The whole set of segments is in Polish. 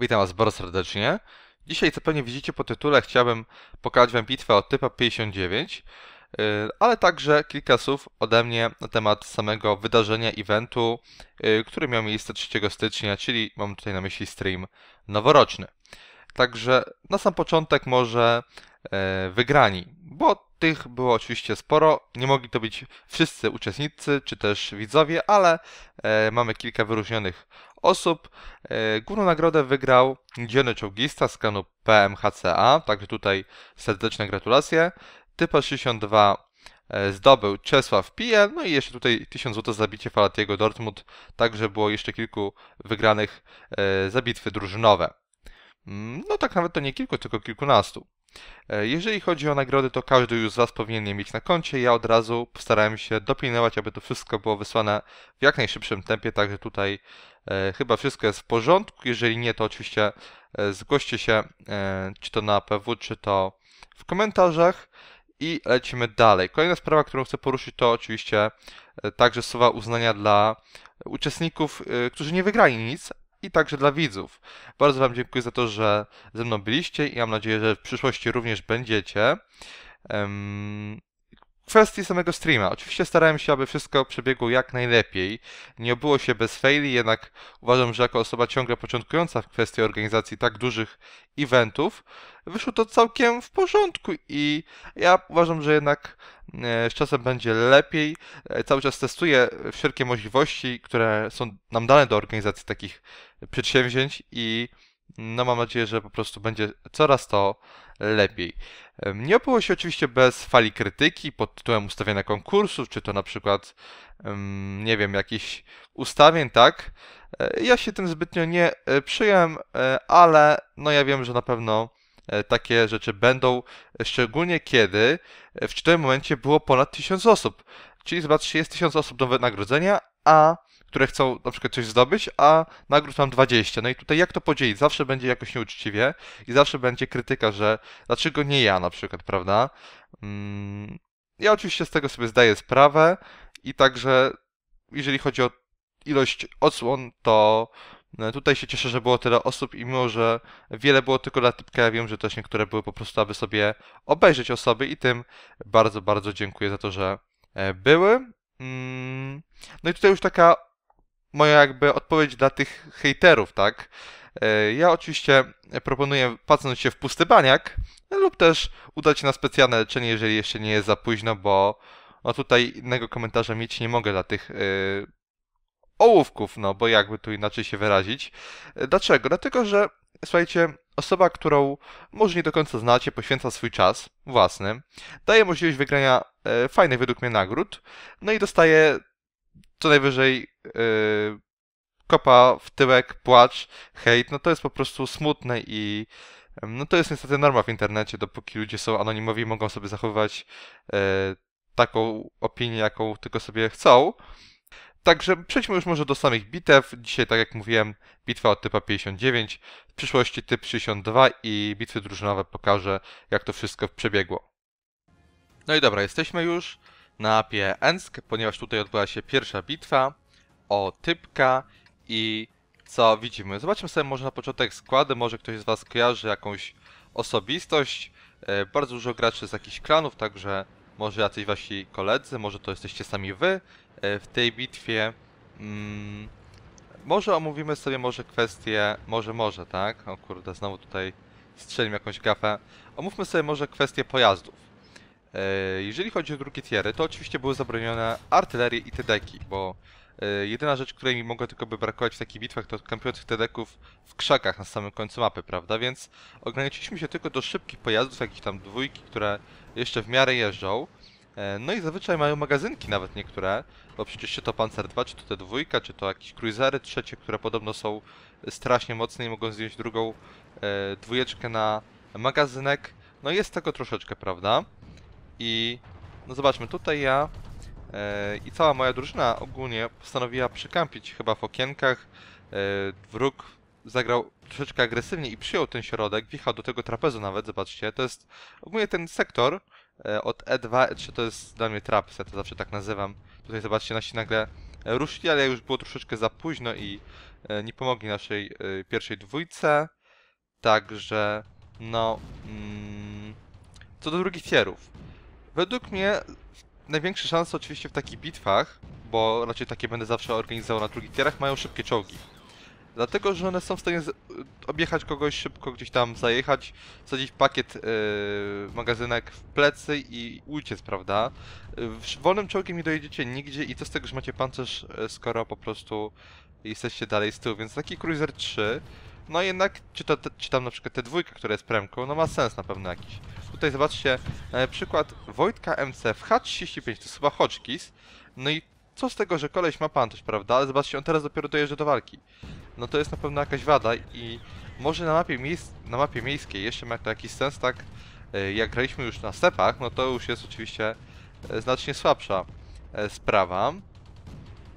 Witam Was bardzo serdecznie. Dzisiaj, co pewnie widzicie po tytule, chciałbym pokazać Wam bitwę o typa 59, y, ale także kilka słów ode mnie na temat samego wydarzenia, eventu, y, który miał miejsce 3 stycznia, czyli mam tutaj na myśli stream noworoczny. Także na sam początek może y, wygrani, bo tych było oczywiście sporo. Nie mogli to być wszyscy uczestnicy czy też widzowie, ale e, mamy kilka wyróżnionych osób. E, główną nagrodę wygrał dzielny czołgista z kanu PMHCA, także tutaj serdeczne gratulacje. Typa 62 e, zdobył Czesław Pijel, no i jeszcze tutaj 1000 zł za bicie Falatiego Dortmund, także było jeszcze kilku wygranych e, za bitwy drużynowe. Mm, no tak nawet to nie kilku, tylko kilkunastu. E, jeżeli chodzi o nagrody, to każdy już z Was powinien je mieć na koncie. Ja od razu postarałem się dopilnować, aby to wszystko było wysłane w jak najszybszym tempie, także tutaj e, chyba wszystko jest w porządku. Jeżeli nie, to oczywiście e, zgłoście się, czy to na PW, czy to w komentarzach. I lecimy dalej. Kolejna sprawa, którą chcę poruszyć, to oczywiście także słowa uznania dla uczestników, którzy nie wygrali nic, i także dla widzów. Bardzo Wam dziękuję za to, że ze mną byliście i mam nadzieję, że w przyszłości również będziecie. Um, kwestii samego streama. Oczywiście starałem się, aby wszystko przebiegło jak najlepiej. Nie obyło się bez faili, jednak uważam, że jako osoba ciągle początkująca w kwestii organizacji tak dużych eventów, wyszło to całkiem w porządku i ja uważam, że jednak e, z czasem będzie lepiej. E, cały czas testuję wszelkie możliwości, które są nam dane do organizacji takich przedsięwzięć i no mam nadzieję, że po prostu będzie coraz to lepiej. Nie obyło się oczywiście bez fali krytyki pod tytułem ustawienia konkursów, czy to na przykład, nie wiem, jakichś ustawień, tak? E, ja się tym zbytnio nie e, przyjąłem, e, ale no ja wiem, że na pewno takie rzeczy będą, szczególnie kiedy w tym momencie było ponad 1000 osób. Czyli zobaczcie, jest 1000 osób do wynagrodzenia, a które chcą na przykład coś zdobyć, a nagród mam 20. No i tutaj jak to podzielić? Zawsze będzie jakoś nieuczciwie i zawsze będzie krytyka, że dlaczego nie ja na przykład, prawda? Mm, ja oczywiście z tego sobie zdaję sprawę i także jeżeli chodzi o ilość odsłon, to e, tutaj się cieszę, że było tyle osób i mimo, że wiele było tylko dla typka, ja wiem, że też niektóre były po prostu, aby sobie obejrzeć osoby i tym bardzo, bardzo dziękuję za to, że e, były. Mm. No i tutaj już taka moja jakby odpowiedź dla tych hejterów, tak? E, ja oczywiście proponuję pacnąć się w pusty baniak lub też udać się na specjalne leczenie, jeżeli jeszcze nie jest za późno, bo no tutaj innego komentarza mieć nie mogę dla tych yy, ołówków, no bo jakby tu inaczej się wyrazić. E, dlaczego? Dlatego, że słuchajcie, osoba, którą może nie do końca znacie, poświęca swój czas własny, daje możliwość wygrania e, fajnych według mnie nagród, no i dostaje co najwyżej e, kopa w tyłek, płacz, hejt, no to jest po prostu smutne i no to jest niestety norma w internecie, dopóki ludzie są anonimowi, mogą sobie zachowywać e, taką opinię, jaką tylko sobie chcą. Także przejdźmy już może do samych bitew. Dzisiaj, tak jak mówiłem, bitwa od typa 59, w przyszłości typ 62 i bitwy drużynowe pokażę, jak to wszystko przebiegło. No i dobra, jesteśmy już na mapie Ensk, ponieważ tutaj odbyła się pierwsza bitwa o typka i co widzimy. Zobaczmy sobie może na początek składy, może ktoś z Was kojarzy jakąś osobistość. E, bardzo dużo graczy z jakichś klanów, także może jacyś wasi koledzy, może to jesteście sami wy e, w tej bitwie. Mm, może omówimy sobie może kwestię, może może, tak? O kurde, znowu tutaj strzelim jakąś gafę. Omówmy sobie może kwestię pojazdów. E, jeżeli chodzi o drugie tiery, to oczywiście były zabronione artylerie i tydeki, bo E, jedyna rzecz, której mi mogła tylko by brakować w takich bitwach, to kampiących tdk w krzakach na samym końcu mapy, prawda? Więc ograniczyliśmy się tylko do szybkich pojazdów, jakichś tam dwójki, które jeszcze w miarę jeżdżą. E, no i zazwyczaj mają magazynki nawet niektóre, bo przecież czy to Panzer 2, czy to te dwójka, czy to jakieś cruisery trzecie, które podobno są strasznie mocne i mogą zdjąć drugą e, dwójeczkę na magazynek. No jest tego troszeczkę, prawda? I no zobaczmy, tutaj ja E, I cała moja drużyna ogólnie postanowiła przykampić chyba w okienkach. E, wróg zagrał troszeczkę agresywnie i przyjął ten środek, wjechał do tego trapezu nawet, zobaczcie. To jest ogólnie ten sektor e, od E2, E3 to jest dla mnie trap, ja to zawsze tak nazywam. Tutaj zobaczcie, nasi nagle ruszyli, ale już było troszeczkę za późno i nie pomogli naszej pierwszej dwójce. Także, no... Mm, co do drugich tierów. Według mnie największe szanse oczywiście w takich bitwach, bo raczej takie będę zawsze organizował na drugich tierach, mają szybkie czołgi. Dlatego, że one są w stanie y, objechać kogoś szybko, gdzieś tam zajechać, wsadzić pakiet yy, magazynek w plecy i uciec, prawda? Yy, wolnym czołgiem nie dojedziecie nigdzie i co z tego, że macie pancerz, yy, skoro po prostu jesteście dalej z tyłu, więc taki Cruiser 3, no jednak, czy, to, te, czy tam na przykład te dwójka, która jest premką, no ma sens na pewno jakiś. Tutaj zobaczcie e, przykład Wojtka MC w H35, to jest chyba Hotchkiss. No i co z tego, że koleś ma pantość, prawda? Ale zobaczcie, on teraz dopiero dojeżdża do walki. No to jest na pewno jakaś wada i może na mapie, miejsc, na mapie miejskiej jeszcze ma to jakiś sens, tak? E, jak graliśmy już na stepach, no to już jest oczywiście e, znacznie słabsza sprawa.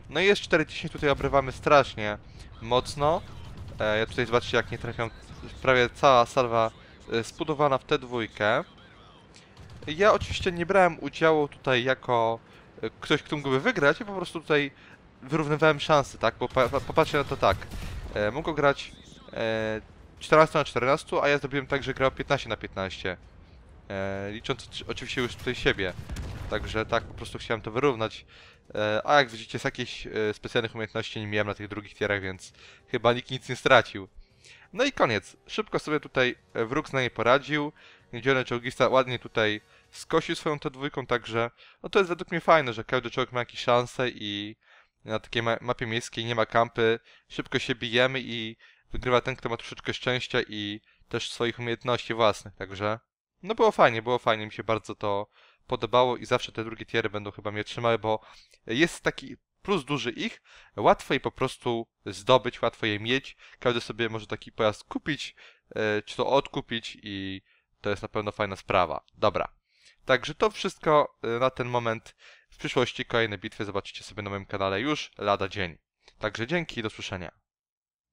No i jest 4000, tutaj obrywamy strasznie mocno. Ja tutaj zobaczcie, jak nie trafiam, prawie cała salwa spudowana e, w tę dwójkę. Ja oczywiście nie brałem udziału tutaj jako e, ktoś, kto mógłby wygrać ja po prostu tutaj wyrównywałem szanse, tak? Bo popatrzcie na to tak. E, mógł grać 14 na 14, a ja zrobiłem tak, że grał 15 na 15. licząc oczywiście już tutaj siebie. Także tak, po prostu chciałem to wyrównać. a jak widzicie, z jakichś specjalnych umiejętności nie miałem na tych drugich tierach, więc chyba nikt nic nie stracił. No i koniec. Szybko sobie tutaj e, wróg z niej poradził. Niedzielny czołgista ładnie tutaj skosił swoją tę dwójką, także no to jest według mnie fajne, że każdy człowiek ma jakieś szanse i na takiej ma mapie miejskiej nie ma kampy, szybko się bijemy i wygrywa ten, kto ma troszeczkę szczęścia i też swoich umiejętności własnych, także no było fajnie, było fajnie, mi się bardzo to podobało i zawsze te drugie tiery będą chyba mnie trzymały, bo jest taki plus duży ich, łatwo je po prostu zdobyć, łatwo je mieć. Każdy sobie może taki pojazd kupić, e, czy to odkupić i to jest na pewno fajna sprawa. Dobra. Także to wszystko e, na ten moment. W przyszłości kolejne bitwy zobaczycie sobie na moim kanale już lada dzień. Także dzięki i do słyszenia.